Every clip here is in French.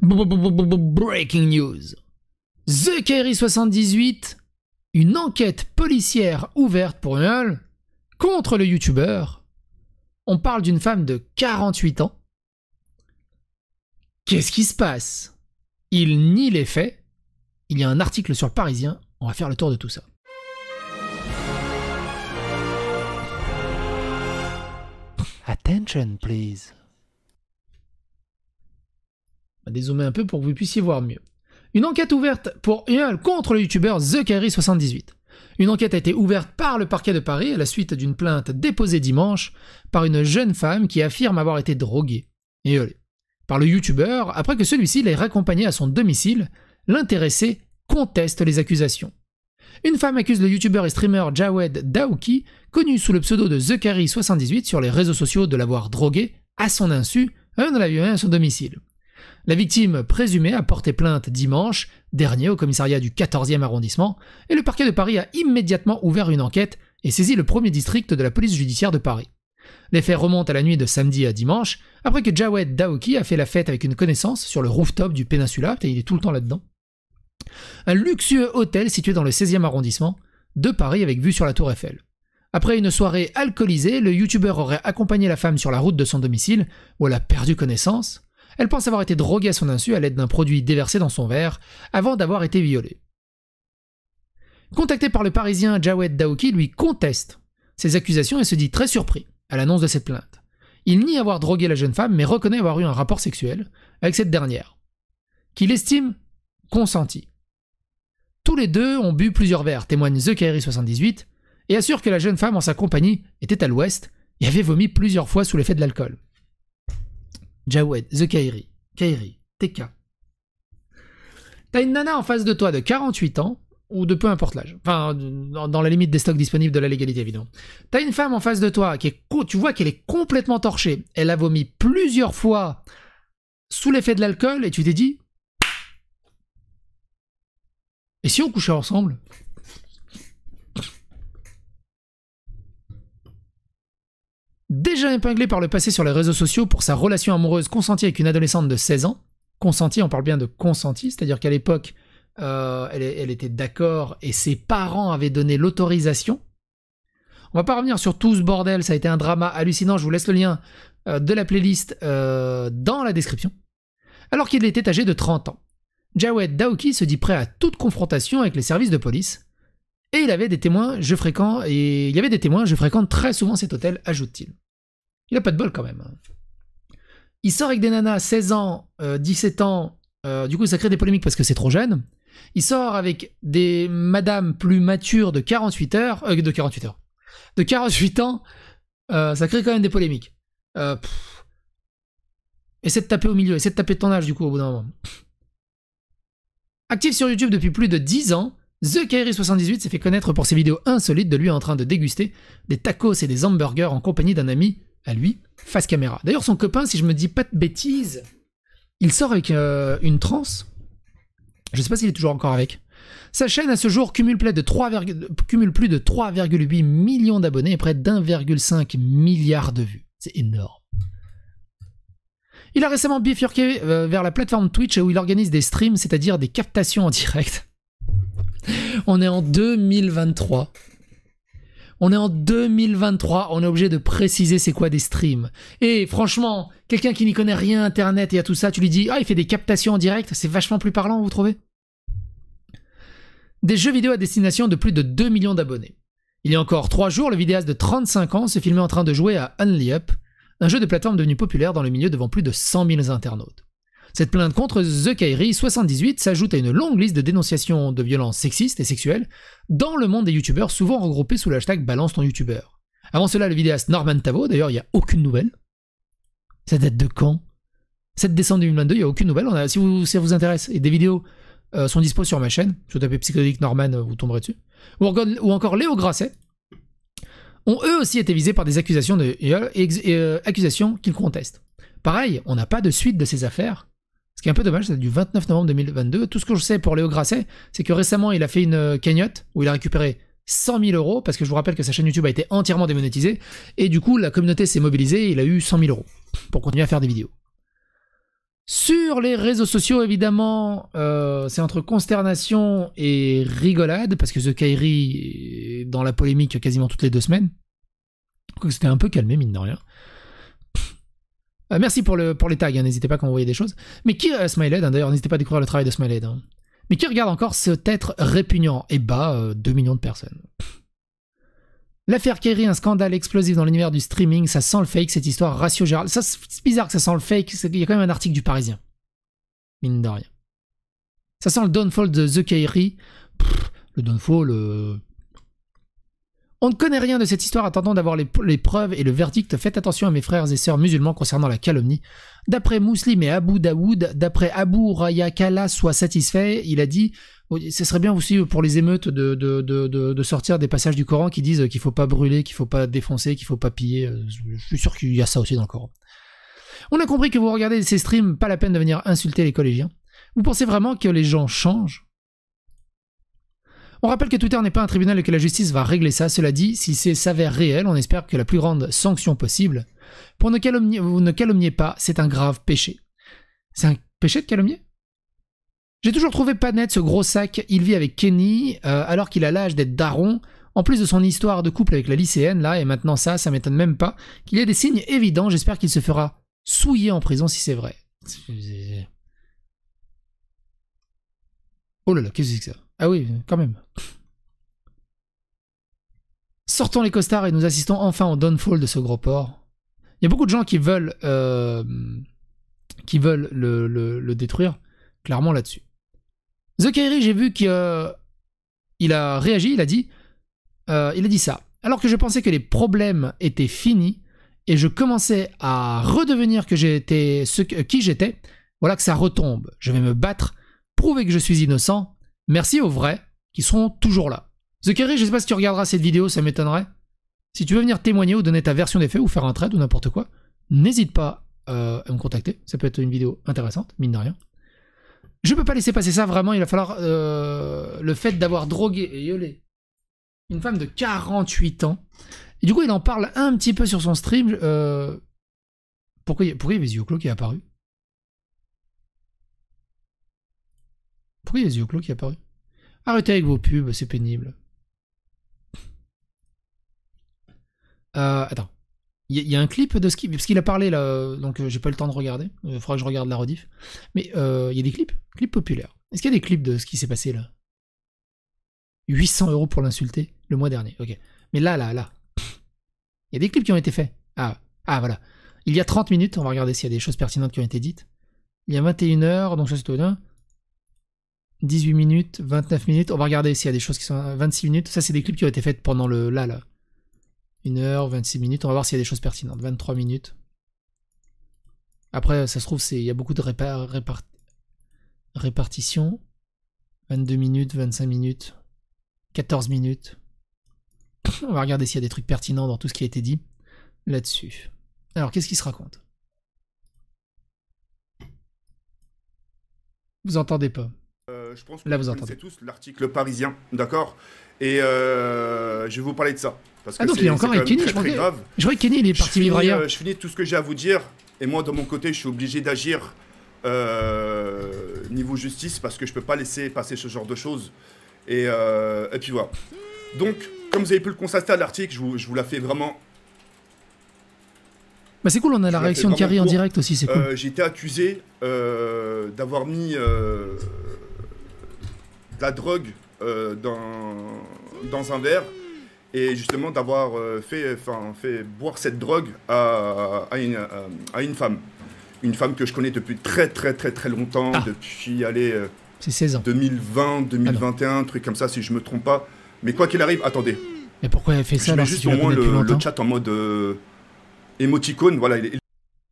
Breaking news. The 78, une enquête policière ouverte pour Null contre le youtubeur. On parle d'une femme de 48 ans. Qu'est-ce qui se passe Il nie les faits. Il y a un article sur le Parisien. On va faire le tour de tout ça. Attention, please. On va bah, dézoomer un peu pour que vous puissiez voir mieux. Une enquête ouverte pour Eol contre le youtubeur TheCarry78. Une enquête a été ouverte par le parquet de Paris à la suite d'une plainte déposée dimanche par une jeune femme qui affirme avoir été droguée et par le youtubeur après que celui-ci l'ait raccompagnée à son domicile. L'intéressé conteste les accusations. Une femme accuse le youtubeur et streamer Jawed Daouki, connu sous le pseudo de TheCarry78 sur les réseaux sociaux de l'avoir drogué, à son insu, un de la à son domicile. La victime présumée a porté plainte dimanche dernier au commissariat du 14e arrondissement et le parquet de Paris a immédiatement ouvert une enquête et saisi le premier district de la police judiciaire de Paris. Les faits remontent à la nuit de samedi à dimanche, après que Jawed Daoki a fait la fête avec une connaissance sur le rooftop du Peninsula, et il est tout le temps là-dedans. Un luxueux hôtel situé dans le 16e arrondissement de Paris avec vue sur la tour Eiffel. Après une soirée alcoolisée, le youtubeur aurait accompagné la femme sur la route de son domicile, où elle a perdu connaissance, elle pense avoir été droguée à son insu à l'aide d'un produit déversé dans son verre, avant d'avoir été violée. Contacté par le Parisien, Jawed Daouki lui conteste ces accusations et se dit très surpris à l'annonce de cette plainte. Il nie avoir drogué la jeune femme, mais reconnaît avoir eu un rapport sexuel avec cette dernière, qu'il estime consenti. Tous les deux ont bu plusieurs verres, témoigne The Kairi 78, et assure que la jeune femme en sa compagnie était à l'ouest et avait vomi plusieurs fois sous l'effet de l'alcool. Jawed, The Kairi, Kairi, TK. T'as une nana en face de toi de 48 ans, ou de peu importe l'âge, enfin, dans la limite des stocks disponibles de la légalité, évidemment. T'as une femme en face de toi qui est, tu vois qu'elle est complètement torchée, elle a vomi plusieurs fois sous l'effet de l'alcool, et tu t'es dit. Et si on couchait ensemble déjà épinglé par le passé sur les réseaux sociaux pour sa relation amoureuse consentie avec une adolescente de 16 ans. Consentie, on parle bien de consentie, c'est-à-dire qu'à l'époque, euh, elle, était d'accord et ses parents avaient donné l'autorisation. On ne va pas revenir sur tout ce bordel, ça a été un drama hallucinant, je vous laisse le lien euh, de la playlist euh, dans la description. Alors qu'il était âgé de 30 ans, Jawed Daoki se dit prêt à toute confrontation avec les services de police. Et il avait des témoins, je fréquente, et il y avait des témoins, je fréquente très souvent cet hôtel, ajoute-t-il. Il a pas de bol quand même. Hein. Il sort avec des nanas 16 ans, 17 euh, ans, euh, du coup ça crée des polémiques parce que c'est trop jeune. Il sort avec des madames plus matures de 48 euh, heures, de 48 heures, de 48 ans, ça crée quand même des polémiques. Essaie de taper au milieu, essaie de taper ton âge du coup au bout d'un moment. Actif sur YouTube depuis plus de 10 ans, The Kairi 78 s'est fait connaître pour ses vidéos insolites de lui en train de déguster des tacos et des hamburgers en compagnie d'un ami à lui, face caméra. D'ailleurs, son copain, si je me dis pas de bêtises, il sort avec euh, une transe. Je sais pas s'il est toujours encore avec. Sa chaîne à ce jour cumule, plus de 3,8 millions d'abonnés et près d'1,5 milliard de vues. C'est énorme. Il a récemment bifurqué euh, vers la plateforme Twitch où il organise des streams, c'est-à-dire des captations en direct. On est en 2023. On est en 2023, on est obligé de préciser c'est quoi des streams. Et franchement, quelqu'un qui n'y connaît rien Internet et à tout ça, tu lui dis ah il fait des captations en direct, c'est vachement plus parlant, vous trouvez Des jeux vidéo à destination de plus de 2 millions d'abonnés. Il y a encore 3 jours, le vidéaste de 35 ans se filmait en train de jouer à Only un jeu de plateforme devenu populaire dans le milieu devant plus de 100 000 internautes. Cette plainte contre The Kairi 78 s'ajoute à une longue liste de dénonciations de violences sexistes et sexuelles dans le monde des youtubeurs, souvent regroupés sous l'hashtag Balance ton youtubeur. Avant cela, le vidéaste Norman Tavo, d'ailleurs, il n'y a aucune nouvelle. Ça date de quand 7 décembre 2022, il n'y a aucune nouvelle. On si, vous, ça vous intéresse, et des vidéos euh, sont disposées sur ma chaîne. Si vous tapez Psychodélique Norman, euh, vous tomberez dessus. Ou, ou encore Léo Grasset ont eux aussi été visés par des accusations, de, euh, accusations qu'ils contestent. Pareil, on n'a pas de suite de ces affaires. Ce qui est un peu dommage, c'est du 29 novembre 2022. Tout ce que je sais pour Léo Grasset, c'est que récemment, il a fait une euh, cagnotte où il a récupéré 100 000 euros, parce que je vous rappelle que sa chaîne YouTube a été entièrement démonétisée, et du coup, la communauté s'est mobilisée et il a eu 100 000 euros pour continuer à faire des vidéos. Sur les réseaux sociaux, évidemment, euh, c'est entre consternation et rigolade, parce que The Kairi est dans la polémique quasiment toutes les deux semaines. C'était un peu calmé, mine de rien. Euh, merci pour, le, pour les tags, hein, n'hésitez pas quand vous des choses. Mais qui, euh, Smiley, hein, d'ailleurs, n'hésitez pas à découvrir le travail de Smiled. Hein. Mais qui regarde encore cet être répugnant et bas 2 millions de personnes. L'affaire Kairi, un scandale explosif dans l'univers du streaming, ça sent le fake, cette histoire ratio gérale Ça, c'est bizarre que ça sent le fake, il y a quand même un article du Parisien. Mine de rien. Ça sent le downfall de The Kairi. le downfall, euh, on ne connaît rien de cette histoire, attendant d'avoir les, preuves et le verdict. Faites attention à mes frères et sœurs musulmans concernant la calomnie. D'après Mouslim et Abu Daoud, d'après Abu Raya Kala, soit satisfait, il a dit ce serait bien aussi pour les émeutes de, de sortir des passages du Coran qui disent qu'il ne faut pas brûler, qu'il ne faut pas défoncer, qu'il ne faut pas piller. Euh, je suis sûr qu'il y a ça aussi dans le Coran. On a compris que vous regardez ces streams, pas la peine de venir insulter les collégiens. Vous pensez vraiment que les gens changent on rappelle que Twitter n'est pas un tribunal et que la justice va régler ça. Cela dit, si c'est s'avère réel, on espère que la plus grande sanction possible. Pour ne calomnier, calomniez pas, c'est un grave péché. C'est un péché de calomnier J'ai toujours trouvé pas net ce gros sac. Il vit avec Kenny euh, alors qu'il a l'âge d'être daron. En plus de son histoire de couple avec la lycéenne, là, et maintenant ça, ça m'étonne même pas. Qu'il y a des signes évidents, j'espère qu'il se fera souiller en prison si c'est vrai. Oh là là, qu'est-ce que c'est que ça ah oui, quand même. Sortons les costards et nous assistons enfin au downfall de ce gros port. Il y a beaucoup de gens qui veulent, euh, qui veulent le, détruire, clairement là-dessus. The Kairi, j'ai vu qu'il euh, a réagi, il a dit, euh, il a dit ça. Alors que je pensais que les problèmes étaient finis et je commençais à redevenir que j'étais qui j'étais, voilà que ça retombe. Je vais me battre, prouver que je suis innocent Merci aux vrais qui seront toujours là. The Kerry, je sais pas si tu regarderas cette vidéo, ça m'étonnerait. Si tu veux venir témoigner ou donner ta version des faits ou faire un trade ou n'importe quoi, n'hésite pas euh, à me contacter. Ça peut être une vidéo intéressante, mine de rien. Je peux pas laisser passer ça vraiment, il va falloir euh, le fait d'avoir drogué et violé une femme de 48 ans. Et du coup, il en parle un petit peu sur son stream. Euh, pourquoi, il y pourquoi il qui est apparu Pourquoi il y a clos qui apparaissent Arrêtez avec vos pubs, c'est pénible. Euh, attends. Il y, a un clip de ce parce qu'il a parlé là, donc euh, j'ai pas le temps de regarder. Euh, il faudra que je regarde la rediff. Mais il y a des clips, clips populaires. Est-ce qu'il y a des clips de ce qui s'est passé là 800 euros pour l'insulter le mois dernier, ok. Mais là, là, là, il y a des clips qui ont été faits. Ah, ah voilà. Il y a 30 minutes, on va regarder s'il y a des choses pertinentes qui ont été dites. Il y a 21 h donc ça c'est tout hein. 18 minutes, 29 minutes. On va regarder s'il y a des choses qui sont 26 minutes. Ça, c'est des clips qui ont été faits pendant le là, là. 1 heure, 26 minutes. On va voir s'il y a des choses pertinentes. 23 minutes. Après, ça se trouve, il y a beaucoup de Répart... répartitions. 22 minutes, 25 minutes, 14 minutes. On va regarder s'il y a des trucs pertinents dans tout ce qui a été dit là-dessus. Alors, qu'est-ce qui se raconte Vous entendez pas je pense que Là, vous, entendez tous l'article parisien, d'accord Et euh, je vais vous parler de ça. Parce ah, que ah donc il est encore avec Kenny, je, crois je vois Kenny il est parti vivre ailleurs. Euh, je finis tout ce que j'ai à vous dire, et moi de mon côté je suis obligé d'agir euh, niveau justice parce que je peux pas laisser passer ce genre de choses. Et, et puis voilà. Donc, comme vous avez pu le constater à l'article, je vous, je vous, la fais vraiment. Bah, c'est cool, on a la réaction de Carrie en direct aussi, c'est cool. J'ai été accusé d'avoir mis la drogue euh, dans, dans un verre et justement d'avoir euh, fait, enfin, fait boire cette drogue à, à, une, à, une, femme. Une femme que je connais depuis très très très très longtemps, ah. depuis allez, euh, c'est 16 ans. 2020, 2021, ah truc comme ça si je me trompe pas. Mais quoi qu'il arrive, attendez. Mais pourquoi elle fait ça je mets juste au moins le, chat en mode émoticône, voilà.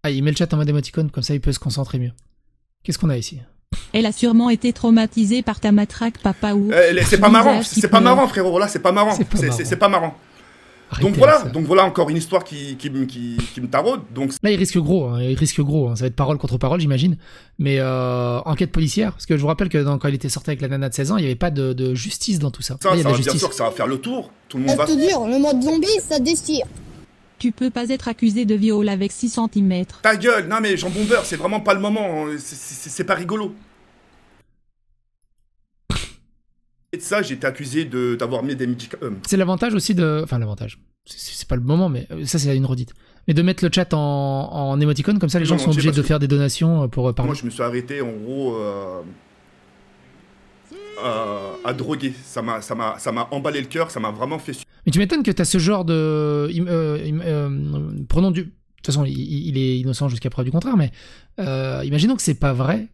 Ah, il met le chat en mode émoticône, comme ça il peut se concentrer mieux. Qu'est-ce qu'on a ici elle a sûrement été traumatisée par ta matraque, papa ou. Euh, c'est pas marrant, c'est pas marrant, frérot. Là, c'est pas marrant. C'est pas, marrant. donc voilà, donc voilà encore une histoire qui, qui, me taraude. Donc là, il risque gros, hein, il risque gros. Hein. Ça va être parole contre parole, j'imagine. Mais euh, enquête policière, parce que je vous rappelle que dans, quand il était sorti avec la nana de 16 ans, il n'y avait pas de, justice dans tout ça. Ça, y a justice. bien sûr que ça va faire le tour. Tout le monde va. dire, le mode zombie, ça déchire. Tu peux pas être accusé de viol avec 6 cm. Ta gueule Non mais Jean Bombeur, c'est vraiment pas le moment. Hein. C'est pas rigolo. Et de ça, j'ai été accusé d'avoir mis des médicaments. Euh. C'est l'avantage aussi de... Enfin l'avantage. C'est pas le moment, mais euh, ça c'est une redite. Mais de mettre le chat en, en émoticône, comme ça les gens sont obligés de faire des donations euh, pour parler. Moi je me suis arrêté en gros... à droguer. Ça m'a, ça m'a, ça m'a emballé le cœur, ça m'a vraiment fait mais tu m'étonnes que tu as ce genre de. Euh, euh, prenons du. De toute façon, il, est innocent jusqu'à preuve du contraire, mais euh, imaginons que c'est pas vrai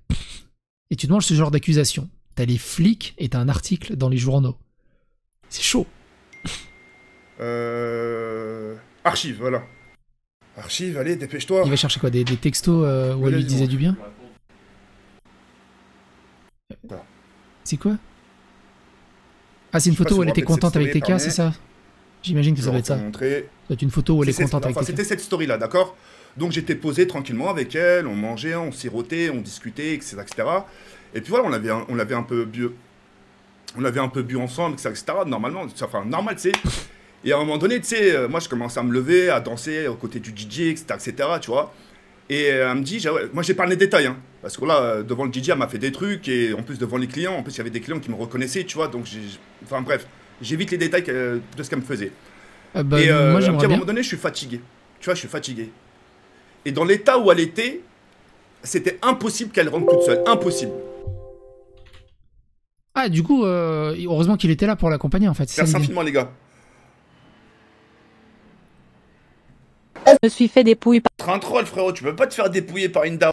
et tu te manges ce genre d'accusation. T'as les flics et t'as un article dans les journaux. C'est chaud. Euh... Archive, voilà. Archive, allez, dépêche-toi. Il va chercher quoi Des, textos où elle lui disait du bien C'est quoi Ah, c'est une photo où elle était contente avec tes cas, c'est ça J'imagine que ça doit être ça. C'est une photo où elle est, contente C'était cette story-là, d'accord Donc j'étais posé tranquillement avec elle, on mangeait, on sirotait, on discutait, etc. etc. Et puis voilà, on l'avait on avait un peu bu, on l'avait un peu bu ensemble, etc. etc. normalement, enfin normal, tu sais. Et à un moment donné, tu sais, euh, moi je commençais à me lever, à danser aux côtés du DJ, etc. tu vois et euh, elle me dit, moi j'ai parlé des détails, hein, parce que là, euh, devant le DJ, elle m'a fait des trucs, et en plus devant les clients, en plus il y avait des clients qui me reconnaissaient, tu vois, donc j'ai... Enfin bref. J'évite les détails de ce qu'elle me faisait. Ah bah, et euh, moi, à un moment donné, je suis fatigué. Tu vois, je suis fatigué. Et dans l'état où elle était, c'était impossible qu'elle rentre toute seule. Impossible. Ah, du coup, euh, heureusement qu'il était là pour l'accompagner en fait. Merci infiniment, les gars. Je me suis fait dépouiller par. un troll, frérot, tu peux pas te faire dépouiller par une dame.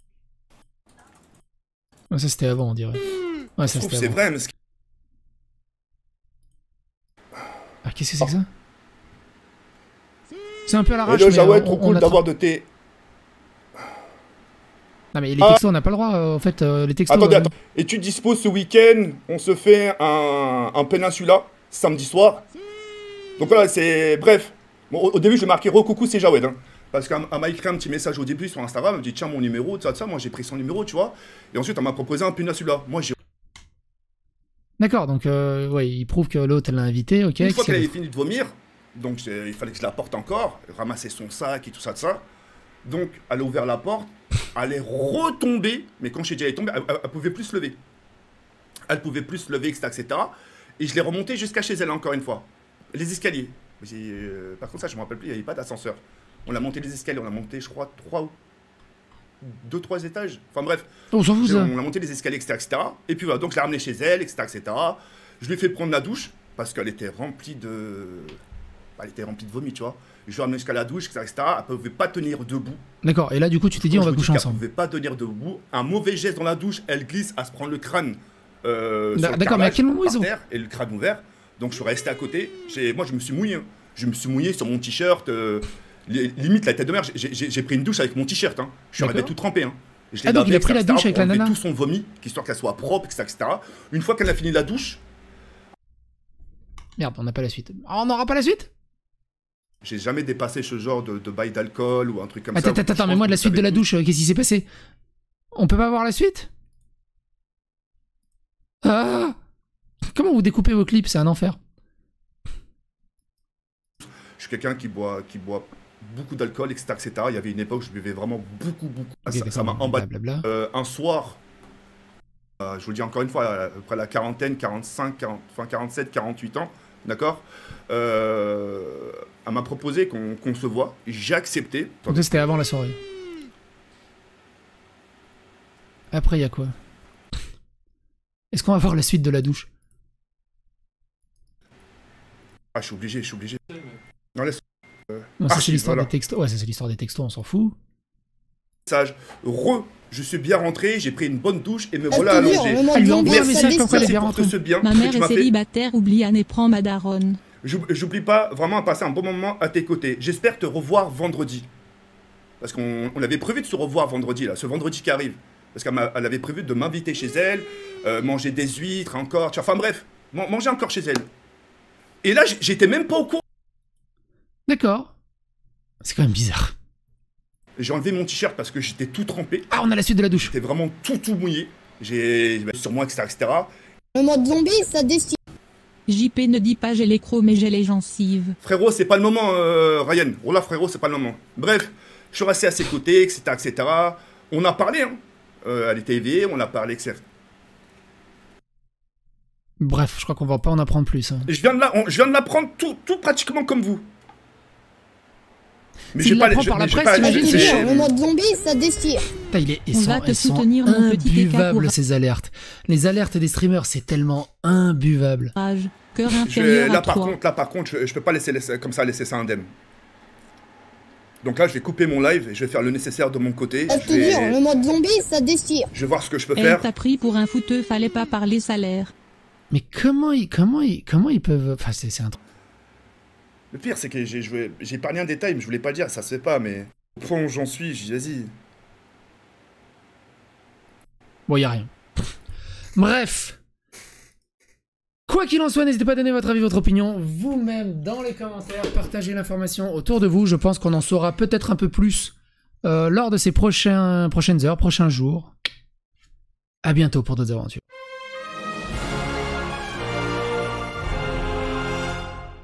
ça c'était avant, on dirait. Ouais, ça c'était. C'est vrai, mais ce qui Ah, qu'est-ce que c'est que oh. ça C'est un peu à l'arrache. le Jawed, trop cool d'avoir de tes. Non, mais les textos, ah. on n'a pas le droit, euh, en fait. Euh, les textos, Attendez, euh, attends. Et tu disposes ce week-end, on se fait un, un péninsula, samedi soir. Donc voilà, c'est. Bref. Bon, au, début, je marqué Recoucou, c'est Jawed. Hein. parce qu'elle m'a écrit un petit message au début sur Instagram, elle me dit Tiens, mon numéro, tout ça, tout ça. Moi, j'ai pris son numéro, tu vois. Et ensuite, elle m'a proposé un péninsula. Moi, j'ai D'accord, donc euh, ouais, il prouve que l'autre l'a invité, ok. Une fois qu'elle avait fini de vomir, donc il fallait que je la porte encore, ramasser son sac et tout ça, de ça. Donc elle a ouvert la porte, elle est retombée, mais quand je déjà elle est tombée, elle, pouvait plus se lever. Elle pouvait plus se lever, etc. etc. et je l'ai remontée jusqu'à chez elle encore une fois, les escaliers. Euh, par contre ça je me rappelle plus, il n'y avait pas d'ascenseur. On l'a monté les escaliers, on a monté je crois trois ou deux, trois étages. Enfin bref, oh, on, a monté les escaliers, etc., Et puis voilà, donc je l'ai ramené chez elle, etc., etc. Je lui ai fait prendre la douche parce qu'elle était remplie de. Bah, elle était remplie de vomi, tu vois. Je lui ai ramené jusqu'à la douche, etc., etc. Elle pouvait pas tenir debout. D'accord, et là du coup, tu t'es dit, on va coucher ensemble. Elle pouvait pas tenir debout. Un mauvais geste dans la douche, elle glisse à se prendre le crâne. Euh, D'accord, mais à quel moment Et le crâne ouvert. Donc je suis resté à côté. Moi, je me suis mouillé. Hein. Je me suis mouillé sur mon t-shirt. Euh, Limite, la tête de mer, j'ai pris une douche avec mon t-shirt. Hein. Je suis de tout trempé. Hein. Je ah, donc il a pris la douche avec la nana. tout son vomi, histoire qu'elle soit propre, etc. Une fois qu'elle a fini la douche. Merde, on n'a pas la suite. Ah, on n'aura pas la suite J'ai jamais dépassé ce genre de, bail d'alcool ou un truc comme ça. Attends, attends, mais moi, de la suite de la douche, euh, qu'est-ce qui s'est passé On peut pas voir la suite Ah Comment vous découpez vos clips C'est un enfer. Je suis quelqu'un qui boit, qui boit beaucoup d'alcool, etc., etc. Il y avait une époque où je buvais vraiment beaucoup, beaucoup. ça m'a emballé. Euh, un soir, euh, je vous le dis encore une fois, euh, après la quarantaine, 45, enfin 47, 48 ans, d'accord Elle m'a proposé qu'on se voit. J'ai accepté. C'était avant la soirée. Après, il y a quoi Est-ce qu'on va voir la suite de la douche Ah, je suis obligé, je suis obligé. Non, laisse ça, c'est l'histoire des textos. Ouais, c'est l'histoire des textos, on s'en fout. Message. je suis bien rentré, j'ai pris une bonne douche et me voilà allongé. Merci, merci pour tout ce bien. Ma mère est célibataire, oublie Anne et prends ma daronne. J'oublie pas vraiment à passer un bon moment à tes côtés. J'espère te revoir vendredi. Parce qu'on avait prévu de se revoir vendredi, là, ce vendredi qui arrive. Parce qu'elle avait prévu de m'inviter chez elle, euh, manger des huîtres encore, enfin bref, manger encore chez elle. Et là, j'étais même pas au courant. D'accord. C'est quand même bizarre. J'ai enlevé mon t-shirt parce que j'étais tout trempé. Ah, on a la suite de la douche. J'étais vraiment tout tout mouillé. J'ai bah, sur moi, etc., etc. Le mode zombie, ça décide. JP ne dit pas j'ai les crocs mais j'ai les gencives. Frérot, c'est pas le moment, euh, Ryan. Oh là, frérot, c'est pas le moment. Bref, je suis resté à ses côtés, etc., etc. On a parlé, hein. elle euh, était éveillée, on a parlé, etc. Bref, je crois qu'on va pas en apprendre plus. Hein. Je viens de l'apprendre tout, tout pratiquement comme vous. Mais j'ai pas, par la presse, imagine. Le mode zombie, ça déchire. Il est, ils On sont, va te soutenir, mon petit ces alertes. Les alertes des streamers, c'est tellement imbuvable. Cœur inférieur là, par contre, là, par contre, je, je peux pas laisser, laisser, comme ça laisser ça indemne. Donc là, je vais couper mon live et je vais faire le nécessaire de mon côté. Je vais... dire, le mode zombie, ça déchire. Je vais voir ce que je peux Elle faire. Elle t'a pris pour un fouteux, fallait pas parler salaire. Mais comment ils, comment ils, comment ils peuvent. Enfin, c'est un truc. Le pire, c'est que j'ai joué, j'ai épargné un détail, mais je voulais pas dire, ça se fait pas, mais au j'en suis, jy vas-y. Bon, y a rien. Bref. Quoi qu'il en soit, n'hésitez pas à donner votre avis, votre opinion vous-même dans les commentaires, partagez l'information autour de vous. Je pense qu'on en saura peut-être un peu plus euh, lors de ces prochaines heures, prochains jours. À bientôt pour d'autres aventures.